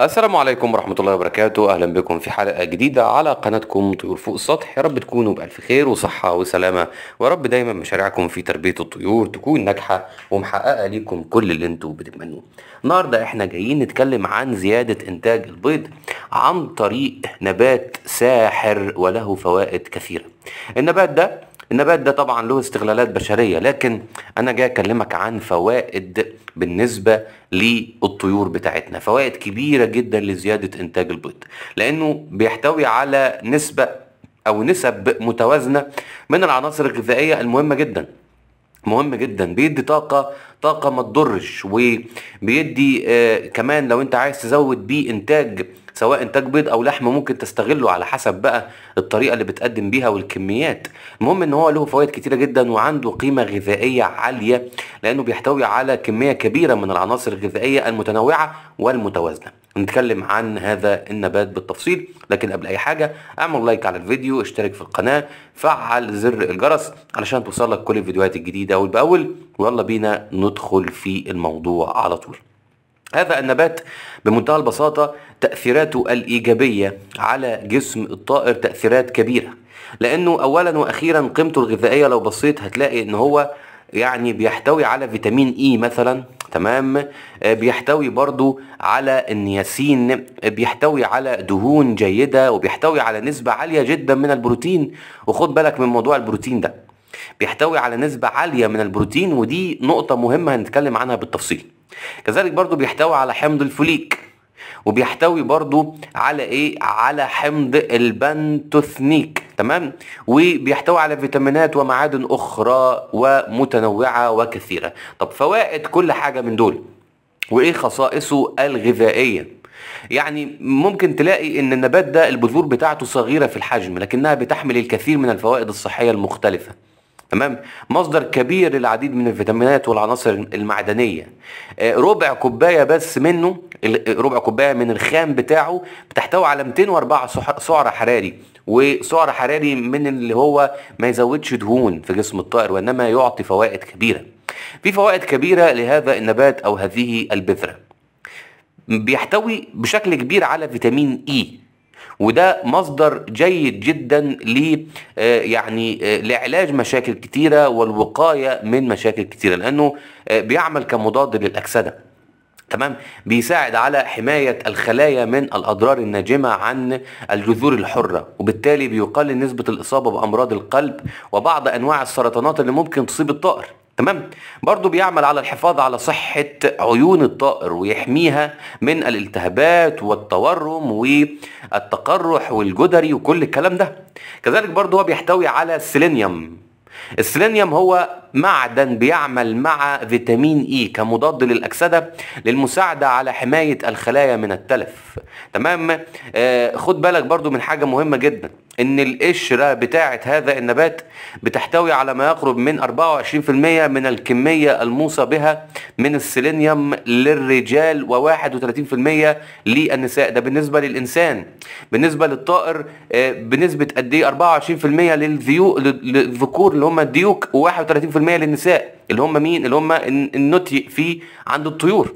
السلام عليكم ورحمة الله وبركاته أهلا بكم في حلقة جديدة على قناتكم طيور فوق السطح يا رب تكونوا بألف خير وصحة وسلامة ويا رب دايما مشاريعكم في تربية الطيور تكون ناجحة ومحققة ليكم كل اللي انتوا بتتمنوه النهاردة احنا جايين نتكلم عن زيادة إنتاج البيض عن طريق نبات ساحر وله فوائد كثيرة النبات ده النبات ده طبعا له استغلالات بشرية لكن أنا جاي أكلمك عن فوائد بالنسبة للطيور بتاعتنا فوائد كبيرة جدا لزيادة إنتاج البيض لأنه بيحتوي على نسبة أو نسب متوازنة من العناصر الغذائية المهمة جدا مهم جدا بيدي طاقة طاقة ما تضرش وبيدي آه كمان لو انت عايز تزود بيه انتاج سواء انتاج بيض او لحم ممكن تستغله على حسب بقى الطريقه اللي بتقدم بيها والكميات المهم ان هو له فوائد كتيره جدا وعنده قيمه غذائيه عاليه لانه بيحتوي على كميه كبيره من العناصر الغذائيه المتنوعه والمتوازنه نتكلم عن هذا النبات بالتفصيل لكن قبل اي حاجه اعمل لايك على الفيديو اشترك في القناه فعل زر الجرس علشان توصلك كل الفيديوهات الجديده اول باول ويلا بينا ندخل في الموضوع على طول هذا النبات بمنتهى البساطة تأثيراته الإيجابية على جسم الطائر تأثيرات كبيرة لأنه أولا وأخيرا قيمته الغذائية لو بصيت هتلاقي إن هو يعني بيحتوي على فيتامين إي e مثلا تمام آه، بيحتوي برضو على النياسين بيحتوي على دهون جيدة وبيحتوي على نسبة عالية جدا من البروتين وخد بالك من موضوع البروتين ده بيحتوي على نسبة عالية من البروتين ودي نقطة مهمة هنتكلم عنها بالتفصيل كذلك برضو بيحتوي على حمض الفوليك وبيحتوي برضو على ايه على حمض البنتوثنيك تمام وبيحتوي على فيتامينات ومعادن اخرى ومتنوعه وكثيره طب فوائد كل حاجه من دول وايه خصائصه الغذائيه يعني ممكن تلاقي ان النبات ده البذور بتاعته صغيره في الحجم لكنها بتحمل الكثير من الفوائد الصحيه المختلفه تمام مصدر كبير للعديد من الفيتامينات والعناصر المعدنيه آه، ربع كوبايه بس منه آه، ربع كوبايه من الخام بتاعه بتحتوي على 204 سعر حراري وسعر حراري من اللي هو ما يزودش دهون في جسم الطائر وانما يعطي فوائد كبيره في فوائد كبيره لهذا النبات او هذه البذره بيحتوي بشكل كبير على فيتامين اي e. وده مصدر جيد جدا ل آه، يعني آه، لعلاج مشاكل كتيره والوقايه من مشاكل كتيره لانه آه، بيعمل كمضاد للاكسده تمام بيساعد على حماية الخلايا من الأضرار الناجمة عن الجذور الحرة وبالتالي بيقلل نسبة الإصابة بأمراض القلب وبعض أنواع السرطانات اللي ممكن تصيب الطائر تمام برضو بيعمل على الحفاظ على صحة عيون الطائر ويحميها من الالتهابات والتورم والتقرح والجدري وكل الكلام ده كذلك برضو هو بيحتوي على السيلينيوم السيلينيوم هو معدن بيعمل مع فيتامين اي e كمضاد للاكسده للمساعده على حمايه الخلايا من التلف تمام آه خد بالك برضو من حاجه مهمه جدا ان القشره بتاعه هذا النبات بتحتوي على ما يقرب من 24% من الكميه الموصى بها من السيلينيوم للرجال و31% للنساء ده بالنسبه للانسان بالنسبه للطائر آه، بنسبه قد ايه 24% للذكور اللي هم الديوك و31% للنساء اللي هم مين اللي هم النتي في عند الطيور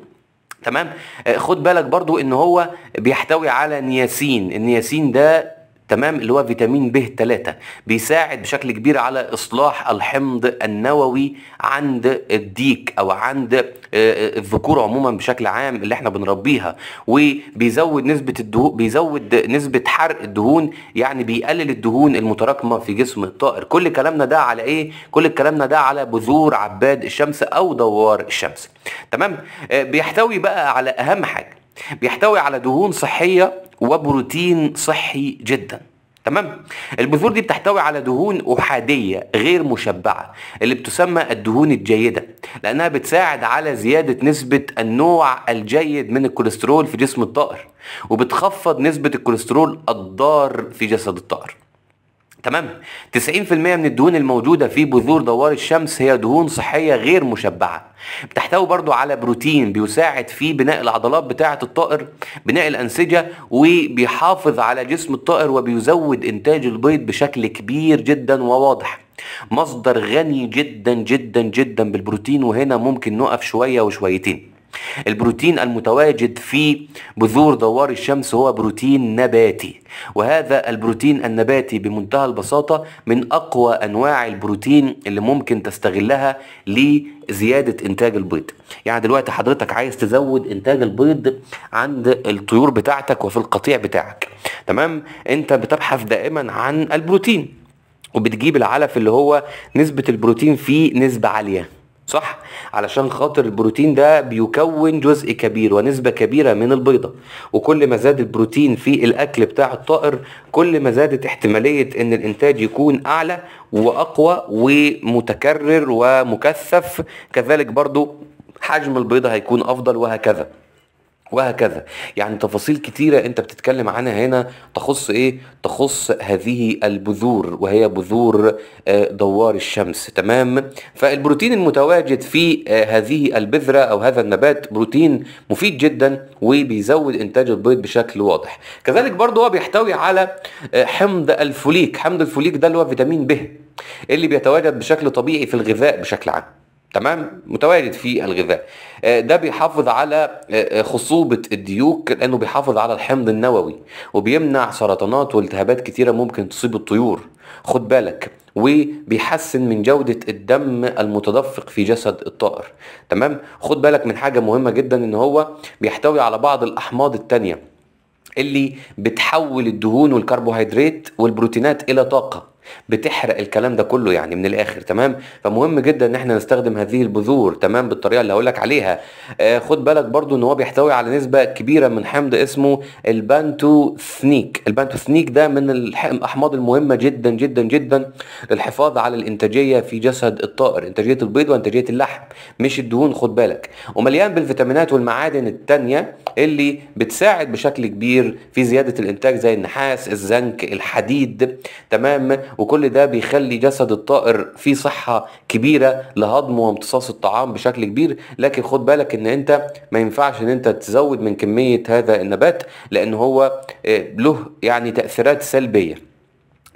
تمام آه، خد بالك برضو ان هو بيحتوي على نياسين النياسين ده تمام اللي هو فيتامين ب 3 بيساعد بشكل كبير على اصلاح الحمض النووي عند الديك او عند آه، آه، الذكور عموما بشكل عام اللي احنا بنربيها وبيزود نسبه الدهون بيزود نسبه حرق الدهون يعني بيقلل الدهون المتراكمه في جسم الطائر كل كلامنا ده على ايه كل كلامنا ده على بذور عباد الشمس او دوار الشمس تمام آه، بيحتوي بقى على اهم حاجه بيحتوي على دهون صحيه وبروتين صحي جدا تمام البذور دي بتحتوي على دهون احاديه غير مشبعه اللي بتسمى الدهون الجيده لانها بتساعد على زياده نسبه النوع الجيد من الكوليسترول في جسم الطائر وبتخفض نسبه الكوليسترول الضار في جسد الطائر تمام 90% من الدهون الموجوده في بذور دوار الشمس هي دهون صحيه غير مشبعه بتحتوي برضو على بروتين بيساعد في بناء العضلات بتاعه الطائر بناء الانسجه وبيحافظ على جسم الطائر وبيزود انتاج البيض بشكل كبير جدا وواضح مصدر غني جدا جدا جدا بالبروتين وهنا ممكن نقف شويه وشويتين البروتين المتواجد في بذور دوار الشمس هو بروتين نباتي وهذا البروتين النباتي بمنتهى البساطة من أقوى أنواع البروتين اللي ممكن تستغلها لزيادة إنتاج البيض يعني دلوقتي حضرتك عايز تزود إنتاج البيض عند الطيور بتاعتك وفي القطيع بتاعك تمام أنت بتبحث دائما عن البروتين وبتجيب العلف اللي هو نسبة البروتين فيه نسبة عالية صح علشان خاطر البروتين ده بيكون جزء كبير ونسبة كبيرة من البيضة وكل ما زاد البروتين في الأكل بتاع الطائر كل ما زادت احتمالية إن الإنتاج يكون أعلى وأقوى ومتكرر ومكثف كذلك برضو حجم البيضة هيكون أفضل وهكذا وهكذا يعني تفاصيل كتيرة انت بتتكلم عنها هنا تخص ايه تخص هذه البذور وهي بذور آه، دوار الشمس تمام فالبروتين المتواجد في آه، هذه البذرة او هذا النبات بروتين مفيد جدا وبيزود انتاج البيض بشكل واضح كذلك برضه هو بيحتوي على آه، حمض الفوليك حمض الفوليك ده اللي هو فيتامين ب اللي بيتواجد بشكل طبيعي في الغذاء بشكل عام تمام متواجد في الغذاء آه، ده بيحافظ على آه، آه، خصوبة الديوك لأنه بيحافظ على الحمض النووي وبيمنع سرطانات والتهابات كتيرة ممكن تصيب الطيور خد بالك وبيحسن من جودة الدم المتدفق في جسد الطائر تمام خد بالك من حاجة مهمة جدا ان هو بيحتوي على بعض الأحماض التانية اللي بتحول الدهون والكربوهيدرات والبروتينات الى طاقه بتحرق الكلام ده كله يعني من الاخر تمام فمهم جدا ان احنا نستخدم هذه البذور تمام بالطريقه اللي هقول لك عليها آه خد بالك برضو ان هو بيحتوي على نسبه كبيره من حمض اسمه البانتو ثنيك البانتو ثنيك ده من الاحماض المهمه جدا جدا جدا للحفاظ على الانتاجيه في جسد الطائر انتاجيه البيض وانتاجيه اللحم مش الدهون خد بالك ومليان بالفيتامينات والمعادن التانيه اللي بتساعد بشكل كبير في زياده الانتاج زي النحاس الزنك الحديد تمام وكل ده بيخلي جسد الطائر فيه صحه كبيره لهضم وامتصاص الطعام بشكل كبير لكن خد بالك ان انت ما ينفعش ان انت تزود من كميه هذا النبات لان هو آه، له يعني تاثيرات سلبيه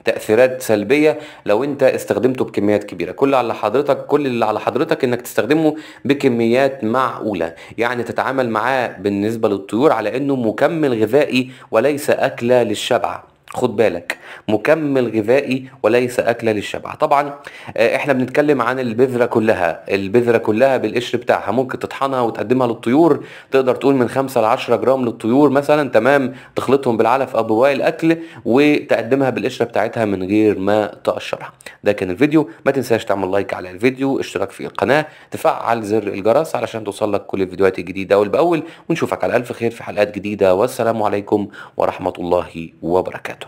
تاثيرات سلبيه لو انت استخدمته بكميات كبيره كل على حضرتك كل اللي على حضرتك انك تستخدمه بكميات معقوله يعني تتعامل معاه بالنسبه للطيور على انه مكمل غذائي وليس اكله للشبع خد بالك مكمل غذائي وليس اكله للشبع طبعا آه، احنا بنتكلم عن البذره كلها البذره كلها بالقشر بتاعها ممكن تطحنها وتقدمها للطيور تقدر تقول من 5 ل 10 جرام للطيور مثلا تمام تخلطهم بالعلف او بواقي الاكل وتقدمها بالقشره بتاعتها من غير ما تقشرها ده كان الفيديو ما تنساش تعمل لايك على الفيديو اشتراك في القناه تفعل زر الجرس علشان توصلك كل الفيديوهات الجديده اول باول ونشوفك على الف خير في حلقات جديده والسلام عليكم ورحمه الله وبركاته